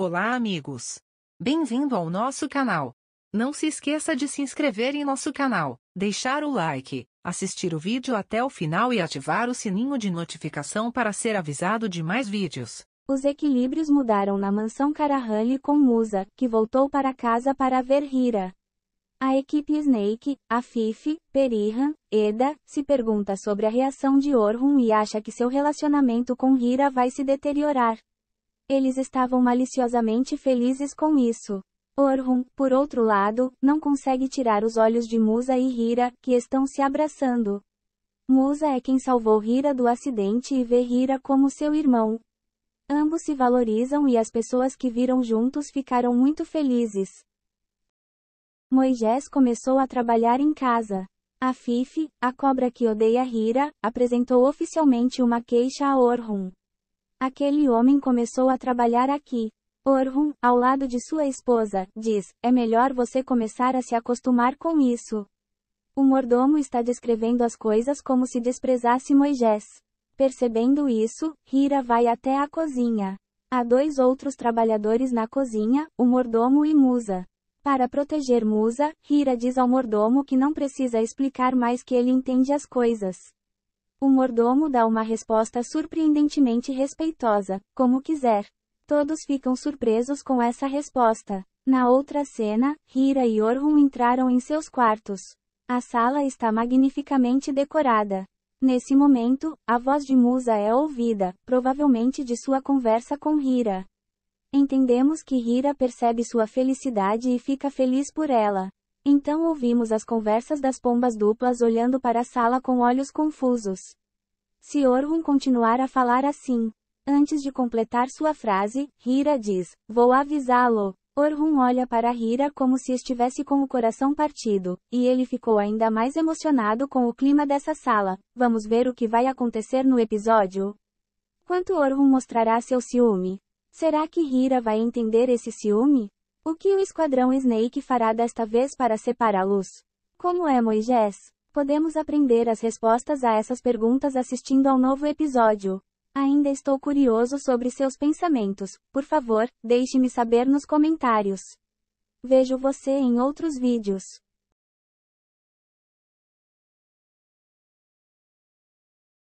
Olá amigos! Bem-vindo ao nosso canal. Não se esqueça de se inscrever em nosso canal, deixar o like, assistir o vídeo até o final e ativar o sininho de notificação para ser avisado de mais vídeos. Os equilíbrios mudaram na mansão Karahali com Musa, que voltou para casa para ver Hira. A equipe Snake, Afif, Perihan, Eda, se pergunta sobre a reação de Orhun e acha que seu relacionamento com Hira vai se deteriorar. Eles estavam maliciosamente felizes com isso. Orhun, por outro lado, não consegue tirar os olhos de Musa e Hira, que estão se abraçando. Musa é quem salvou Hira do acidente e vê Hira como seu irmão. Ambos se valorizam e as pessoas que viram juntos ficaram muito felizes. Moisés começou a trabalhar em casa. A Fife, a cobra que odeia Hira, apresentou oficialmente uma queixa a Orhun. Aquele homem começou a trabalhar aqui. Orhun, ao lado de sua esposa, diz: É melhor você começar a se acostumar com isso. O mordomo está descrevendo as coisas como se desprezasse Moisés. Percebendo isso, Hira vai até a cozinha. Há dois outros trabalhadores na cozinha, o mordomo e Musa. Para proteger Musa, Hira diz ao mordomo que não precisa explicar mais que ele entende as coisas. O mordomo dá uma resposta surpreendentemente respeitosa, como quiser. Todos ficam surpresos com essa resposta. Na outra cena, Hira e Orhun entraram em seus quartos. A sala está magnificamente decorada. Nesse momento, a voz de Musa é ouvida, provavelmente de sua conversa com Hira. Entendemos que Hira percebe sua felicidade e fica feliz por ela. Então ouvimos as conversas das pombas duplas olhando para a sala com olhos confusos. Se Orhun continuar a falar assim, antes de completar sua frase, Hira diz: Vou avisá-lo. Orhun olha para Hira como se estivesse com o coração partido, e ele ficou ainda mais emocionado com o clima dessa sala. Vamos ver o que vai acontecer no episódio? Quanto Orhun mostrará seu ciúme? Será que Hira vai entender esse ciúme? O que o esquadrão Snake fará desta vez para separá-los? Como é Moisés? Podemos aprender as respostas a essas perguntas assistindo ao novo episódio. Ainda estou curioso sobre seus pensamentos, por favor, deixe-me saber nos comentários. Vejo você em outros vídeos.